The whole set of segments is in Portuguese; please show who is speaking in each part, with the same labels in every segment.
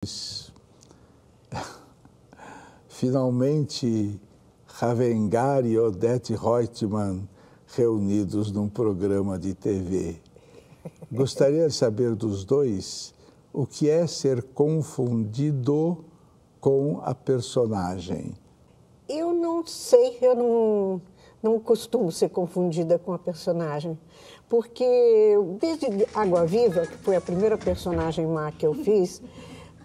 Speaker 1: Finalmente, Ravengar e Odete Reutemann reunidos num programa de TV. Gostaria de saber dos dois o que é ser confundido com a personagem.
Speaker 2: Eu não sei, eu não, não costumo ser confundida com a personagem, porque desde Água Viva, que foi a primeira personagem má que eu fiz,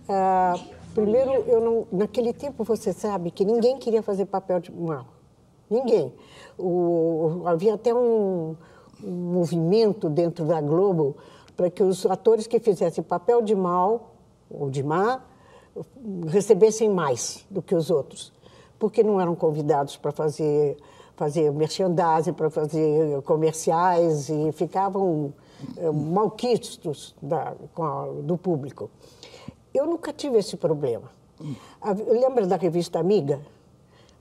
Speaker 2: ah, primeiro, eu não, naquele tempo você sabe que ninguém queria fazer papel de mal. Ninguém. O, havia até um, um movimento dentro da Globo para que os atores que fizessem papel de mal ou de má recebessem mais do que os outros, porque não eram convidados para fazer fazer merchandising, para fazer comerciais e ficavam eh, malquistos da, a, do público. Eu nunca tive esse problema. lembra da revista Amiga?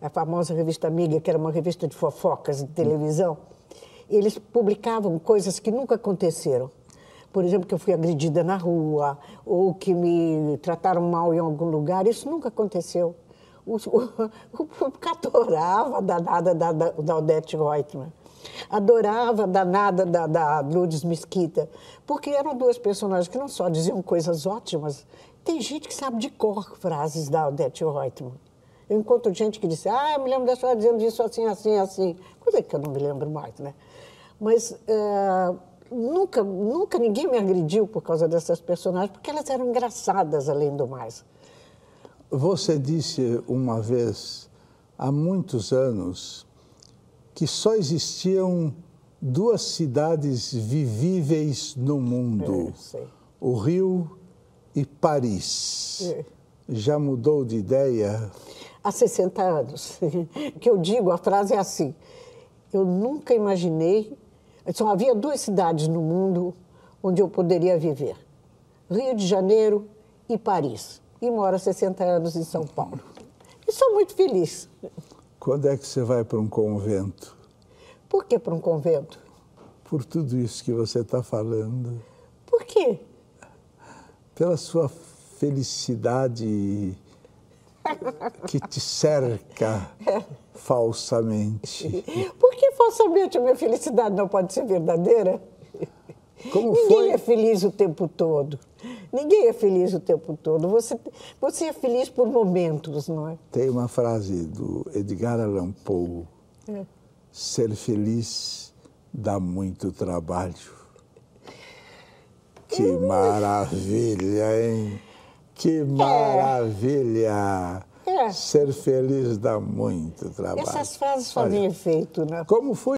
Speaker 2: A famosa revista Amiga, que era uma revista de fofocas de televisão? Eles publicavam coisas que nunca aconteceram. Por exemplo, que eu fui agredida na rua, ou que me trataram mal em algum lugar. Isso nunca aconteceu. O, o, o público adorava da, da, da Odete Reutemann. Adorava a danada da, da Lourdes Mesquita, porque eram duas personagens que não só diziam coisas ótimas, tem gente que sabe de cor frases da Odete Reutemann. Eu encontro gente que disse, ah, eu me lembro da senhora dizendo isso assim, assim, assim. Coisa que eu não me lembro mais, né? Mas é, nunca, nunca ninguém me agrediu por causa dessas personagens, porque elas eram engraçadas, além do
Speaker 1: mais. Você disse uma vez, há muitos anos, que só existiam duas cidades vivíveis no mundo: é, o Rio e Paris. É. Já mudou de ideia?
Speaker 2: Há 60 anos. que eu digo, a frase é assim: eu nunca imaginei. Só havia duas cidades no mundo onde eu poderia viver: Rio de Janeiro e Paris. E moro há 60 anos em São Paulo. E sou muito feliz.
Speaker 1: Quando é que você vai para um convento?
Speaker 2: Por que para um convento?
Speaker 1: Por tudo isso que você está falando. Por quê? Pela sua felicidade que te cerca falsamente.
Speaker 2: Por que falsamente a minha felicidade não pode ser verdadeira? Como Ninguém foi? é feliz o tempo todo. Ninguém é feliz o tempo todo. Você, você é feliz por momentos, não é?
Speaker 1: Tem uma frase do Edgar Allan Poe: é. Ser feliz dá muito trabalho. Que hum. maravilha, hein? Que é. maravilha! É. É. Ser feliz dá muito trabalho. Essas frases fazem Olha, efeito, né? Como foi?